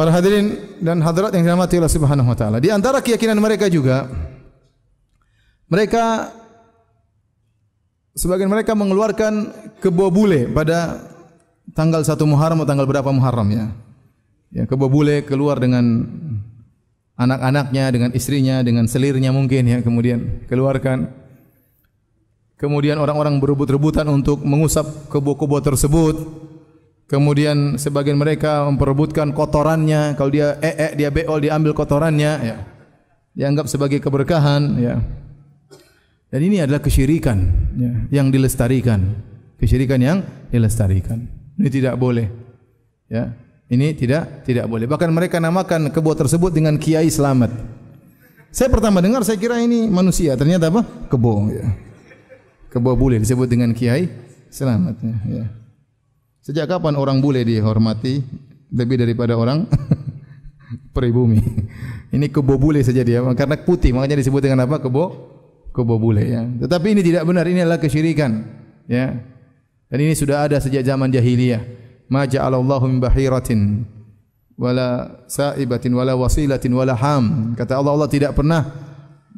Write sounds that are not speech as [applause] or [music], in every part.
Para hadirin dan hadirat yang dirahmati Allah Subhanahu wa taala. Di antara keyakinan mereka juga mereka sebagian mereka mengeluarkan kebo bule pada tanggal 1 Muharram atau tanggal berapa Muharram ya. Ya, kebo bule keluar dengan anak-anaknya, dengan istrinya, dengan selirnya mungkin ya, kemudian keluarkan. Kemudian orang-orang berebut-rebutan untuk mengusap kebo-kebo tersebut. Kemudian sebagian mereka memperebutkan kotorannya. Kalau dia ee, dia beol, diambil kotorannya. Ya. Dianggap sebagai keberkahan. Ya. Dan ini adalah kesyirikan ya. yang dilestarikan. Kesyirikan yang dilestarikan. Ini tidak boleh. Ya. Ini tidak tidak boleh. Bahkan mereka namakan kebo tersebut dengan kiai selamat. Saya pertama dengar saya kira ini manusia, ternyata apa? Kebo ya. Kebo boleh disebut dengan kiai selamat ya. ya. Sejak kapan orang bule dihormati lebih daripada orang [laughs] peribumi? ini kebo bule saja dia, karena putih makanya disebut dengan apa? Kebo kebo bule ya. Tetapi ini tidak benar, ini adalah kesyirikan ya. Dan ini sudah ada sejak zaman jahiliyah. Ma ja'alallahu min bahiratin wala sa'ibatin wala wasilatin wala ham. Kata Allah Allah tidak pernah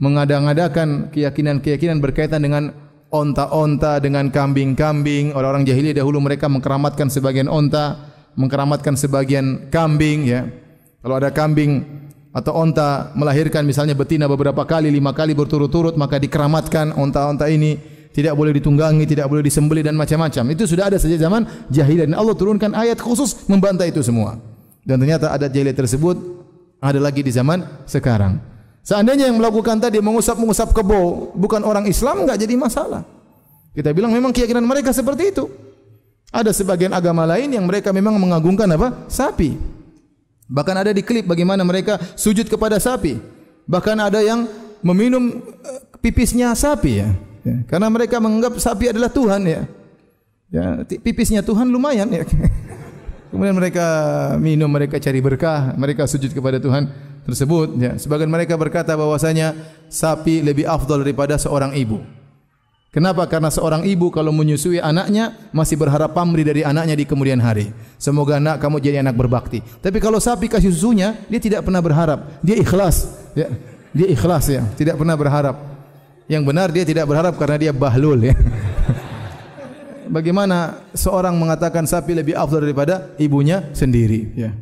mengadang-adakan keyakinan-keyakinan berkaitan dengan onta-onta dengan kambing-kambing. Orang-orang jahiliyah dahulu mereka mengkeramatkan sebagian onta, mengkeramatkan sebagian kambing ya. Kalau ada kambing atau onta melahirkan misalnya betina beberapa kali, lima kali berturut-turut maka dikeramatkan onta-onta ini tidak boleh ditunggangi, tidak boleh disembeli dan macam-macam. Itu sudah ada sejak zaman jahiliyah dan Allah turunkan ayat khusus membantah itu semua. Dan ternyata adat jahiliyah tersebut ada lagi di zaman sekarang. Seandainya yang melakukan tadi mengusap-mengusap kebo bukan orang Islam enggak jadi masalah. Kita bilang memang keyakinan mereka seperti itu. Ada sebagian agama lain yang mereka memang mengagungkan apa? Sapi. Bahkan ada di klip bagaimana mereka sujud kepada sapi. Bahkan ada yang meminum eh, pipisnya sapi ya. ya. Karena mereka menganggap sapi adalah Tuhan ya. Ya, pipisnya Tuhan lumayan ya. [laughs] Kemudian mereka minum, mereka cari berkah, mereka sujud kepada Tuhan tersebut ya. Sebagian mereka berkata bahwasanya sapi lebih afdol daripada seorang ibu. Kenapa? Karena seorang ibu kalau menyusui anaknya masih berharap pamri dari anaknya di kemudian hari. Semoga anak kamu jadi anak berbakti. Tapi kalau sapi kasih susunya, dia tidak pernah berharap. Dia ikhlas. Ya. Dia ikhlas ya, tidak pernah berharap. Yang benar dia tidak berharap karena dia bahlul ya. [laughs] Bagaimana seorang mengatakan sapi lebih afdol daripada ibunya sendiri ya.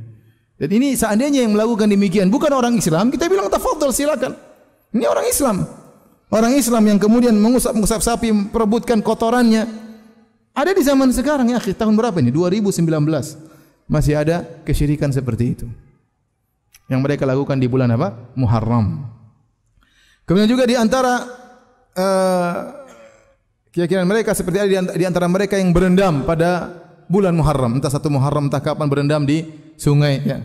Dan ini seandainya yang melakukan demikian bukan orang Islam, kita bilang tafadhol silakan. Ini orang Islam. Orang Islam yang kemudian mengusap-ngusap sapi, perebutkan kotorannya. Ada di zaman sekarang ya, akhir tahun berapa ini? 2019. Masih ada kesyirikan seperti itu. Yang mereka lakukan di bulan apa? Muharram. Kemudian juga di antara uh, keyakinan mereka seperti ada di antara mereka yang berendam pada bulan Muharram, entah satu Muharram entah kapan berendam di sungai ya.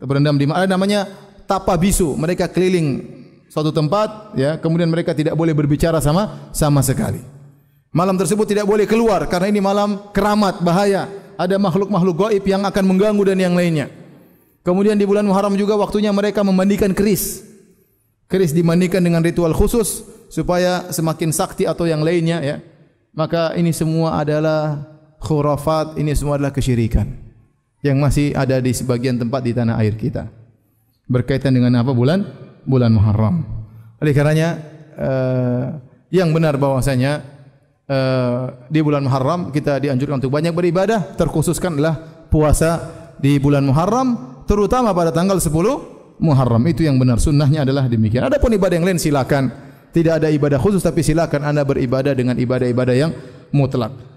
Berendam di ada namanya tapa bisu. Mereka keliling suatu tempat ya, kemudian mereka tidak boleh berbicara sama sama sekali. Malam tersebut tidak boleh keluar karena ini malam keramat, bahaya. Ada makhluk-makhluk gaib yang akan mengganggu dan yang lainnya. Kemudian di bulan Muharram juga waktunya mereka memandikan keris. Keris dimandikan dengan ritual khusus supaya semakin sakti atau yang lainnya ya. Maka ini semua adalah khurafat, ini semua adalah kesyirikan yang masih ada di sebagian tempat di tanah air kita. Berkaitan dengan apa bulan? Bulan Muharram. Oleh karenanya eh, yang benar bahwasanya eh, di bulan Muharram kita dianjurkan untuk banyak beribadah, terkhususkanlah puasa di bulan Muharram terutama pada tanggal 10 Muharram itu yang benar sunnahnya adalah demikian. Adapun ibadah yang lain silakan. Tidak ada ibadah khusus tapi silakan Anda beribadah dengan ibadah-ibadah yang mutlak.